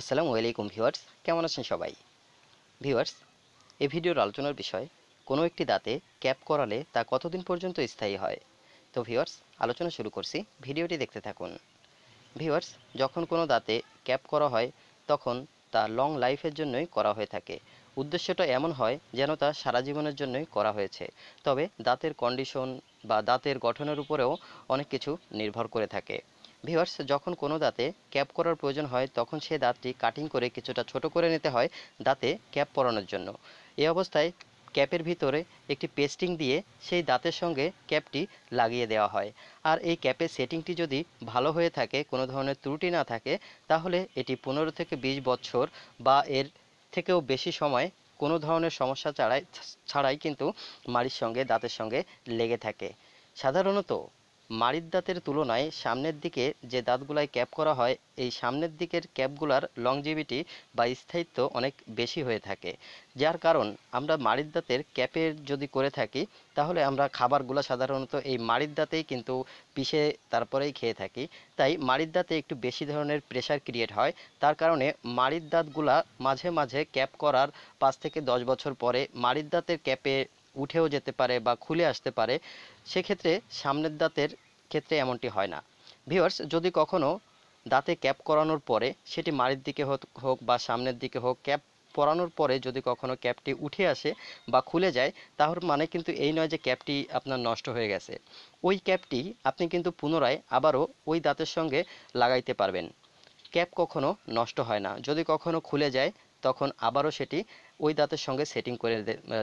আসসালামু আলাইকুম ভিউয়ার্স কেমন আছেন সবাই ভিউয়ার্স এ ভিডিওর আলোচনার বিষয় কোনো একটি দাঁতে ক্যাপ করালে তা কতদিন পর্যন্ত স্থায়ী হয় তো ভিউয়ার্স আলোচনা শুরু করছি ভিডিওটি দেখতে থাকুন ভিউয়ার্স যখন কোনো দাঁতে ক্যাপ করা হয় তখন তা লং লাইফের জন্যই করা হয়ে থাকে উদ্দেশ্যটা এমন হয় যেন তা সারা জীবনের জন্যই করা হয়েছে তবে দাঁতের কন্ডিশন বা দাঁতের গঠনের উপরেও অনেক কিছু নির্ভর করে থাকে ভিউয়ার্স যখন কোনো দাঁতে ক্যাপ করার প্রয়োজন হয় তখন সেই দাঁতটি কাটিং করে কিছুটা ছোট করে নিতে হয় দাঁতে ক্যাপ পরানোর জন্য এ অবস্থায় ক্যাপের ভিতরে একটি পেস্টিং দিয়ে সেই দাঁতের সঙ্গে ক্যাপটি লাগিয়ে দেওয়া হয় আর এই ক্যাপের সেটিংটি যদি ভালো হয়ে থাকে কোনো ধরনের ত্রুটি না থাকে তাহলে এটি পনেরো থেকে ২০ বছর বা এর থেকেও বেশি সময় কোনো ধরনের সমস্যা ছাড়াই ছাড়াই কিন্তু মাড়ির সঙ্গে দাঁতের সঙ্গে লেগে থাকে সাধারণত মাড়ির দাঁতের তুলনায় সামনের দিকে যে দাঁতগুলায় ক্যাপ করা হয় এই সামনের দিকের ক্যাপগুলার লংজিভিটি বা স্থায়িত্ব অনেক বেশি হয়ে থাকে যার কারণ আমরা মাড়ির দাঁতের ক্যাপের যদি করে থাকি তাহলে আমরা খাবারগুলো সাধারণত এই মাড়ির দাঁতেই কিন্তু পিষে তারপরেই খেয়ে থাকি তাই মাড়ির দাঁতে একটু বেশি ধরনের প্রেশার ক্রিয়েট হয় তার কারণে মাড়ির দাঁতগুলা মাঝে মাঝে ক্যাপ করার পাঁচ থেকে দশ বছর পরে মাড়ির দাঁতের ক্যাপে উঠেও যেতে পারে বা খুলে আসতে পারে সেক্ষেত্রে সামনের দাঁতের ক্ষেত্রে এমনটি হয় না ভিওয়ার্স যদি কখনও দাঁতে ক্যাপ করানোর পরে সেটি মাড়ির দিকে হোক বা সামনের দিকে হোক ক্যাপ পরানোর পরে যদি কখনো ক্যাপটি উঠে আসে বা খুলে যায় তাহলে মানে কিন্তু এই নয় যে ক্যাপটি আপনার নষ্ট হয়ে গেছে ওই ক্যাপটি আপনি কিন্তু পুনরায় আবারও ওই দাঁতের সঙ্গে লাগাইতে পারবেন ক্যাপ কখনো নষ্ট হয় না যদি কখনো খুলে যায় তখন আবারও সেটি ওই দাঁতের সঙ্গে সেটিং করে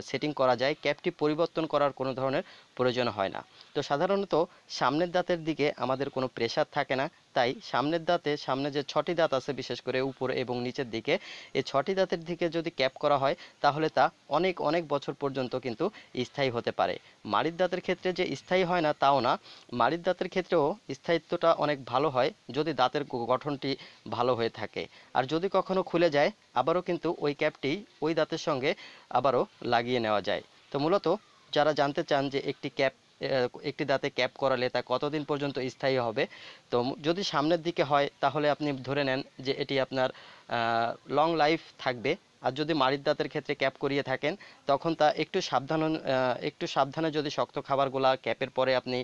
সেটিং করা যায় ক্যাপটি পরিবর্তন করার কোনো ধরনের প্রয়োজন হয় না তো সাধারণত সামনের দাঁতের দিকে আমাদের কোনো প্রেশার থাকে না তাই সামনের দাঁতে সামনে যে ছটি দাঁত আছে বিশেষ করে উপরে এবং নিচের দিকে এই ছটি দাঁতের দিকে যদি ক্যাপ করা হয় তাহলে তা অনেক অনেক বছর পর্যন্ত কিন্তু স্থায়ী হতে পারে মাড়ির দাঁতের ক্ষেত্রে যে স্থায়ী হয় না তাও না মাড়ির দাঁতের ক্ষেত্রেও স্থায়িত্বটা অনেক ভালো হয় যদি দাঁতের গঠনটি ভালো হয়ে থাকে আর যদি কখনো খুলে যায় আবারও কিন্তু ওই ক্যাপটি ওই দাঁতের সঙ্গে আবারও লাগিয়ে নেওয়া যায় তো মূলত যারা জানতে চান যে একটি ক্যাপ একটি দাঁতে ক্যাপ করালে তা কতদিন পর্যন্ত স্থায়ী হবে তো যদি সামনের দিকে হয় তাহলে আপনি ধরে নেন যে এটি আপনার লং লাইফ থাকবে আর যদি মারির দাঁতের ক্ষেত্রে ক্যাপ করিয়ে থাকেন তখন তা একটু সাবধান একটু সাবধানে যদি শক্ত খাবারগুলা ক্যাপের পরে আপনি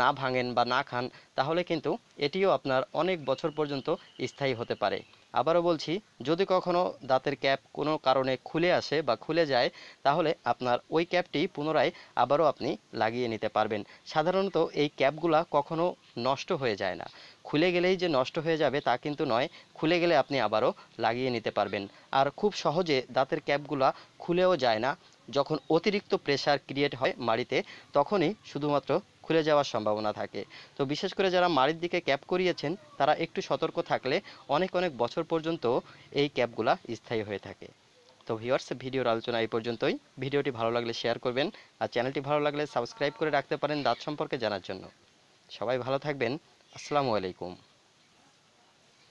না ভাঙেন বা না খান তাহলে কিন্তু এটিও আপনার অনেক বছর পর্যন্ত স্থায়ী হতে পারে আবারও বলছি যদি কখনো দাঁতের ক্যাপ কোনো কারণে খুলে আসে বা খুলে যায় তাহলে আপনার ওই ক্যাপটি পুনরায় আবারও আপনি লাগিয়ে নিতে পারবেন সাধারণত এই ক্যাপগুলা কখনো নষ্ট হয়ে যায় না খুলে গেলেই যে নষ্ট হয়ে যাবে তা কিন্তু নয় খুলে গেলে আপনি আবারও লাগিয়ে নিতে পারবেন আর খুব সহজ সহজে দাঁতের ক্যাপগুলা খুলেও যায় না যখন অতিরিক্ত প্রেশার ক্রিয়েট হয় মাড়িতে তখনই শুধুমাত্র খুলে যাওয়ার সম্ভাবনা থাকে তো বিশেষ করে যারা মাড়ির দিকে ক্যাপ করিয়েছেন তারা একটু সতর্ক থাকলে অনেক অনেক বছর পর্যন্ত এই ক্যাপগুলা স্থায়ী হয়ে থাকে তো ভিউয়ার্স ভিডিওর আলোচনা এই পর্যন্তই ভিডিওটি ভালো লাগলে শেয়ার করবেন আর চ্যানেলটি ভালো লাগলে সাবস্ক্রাইব করে রাখতে পারেন দাঁত সম্পর্কে জানার জন্য সবাই ভালো থাকবেন আসসালামু আলাইকুম